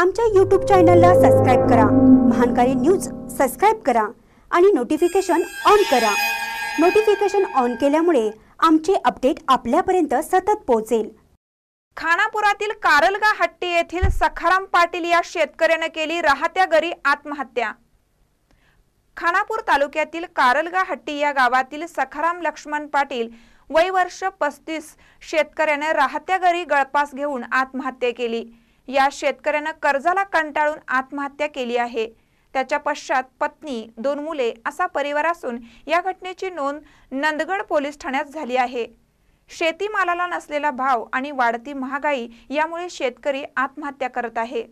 आमच्या यूट्यूब चॅनलला सबस्क्राईब करा महानकारी न्यूज सबस्क्राईब करा आणि नोटिफिकेशन ऑन करा नोटिफिकेशन ऑन केल्यामुळे आमचे अपडेट आपल्यापर्यंत सतत पोहोचेल खानापुरातील कारलगा हट्टी येथील सखाराम पाटील या शेतकऱ्यानं केली राहत्या घरी आत्महत्या खानापूर तालुक्यातील कारलगा हट्टी या गावातील सखाराम लक्ष्मण पाटील वय वर्ष पस्तीस शेतकऱ्याने राहत्या घरी गळपास घेऊन आत्महत्या केली या शेतकऱ्यानं कर्जाला कंटाळून आत्महत्या केली आहे त्याच्या पश्चात पत्नी दोन मुले असा परिवार असून या घटनेची नोंद नंदगड पोलीस ठाण्यात झाली आहे शेतीमालाला नसलेला भाव आणि वाढती महागाई यामुळे शेतकरी आत्महत्या करत आहे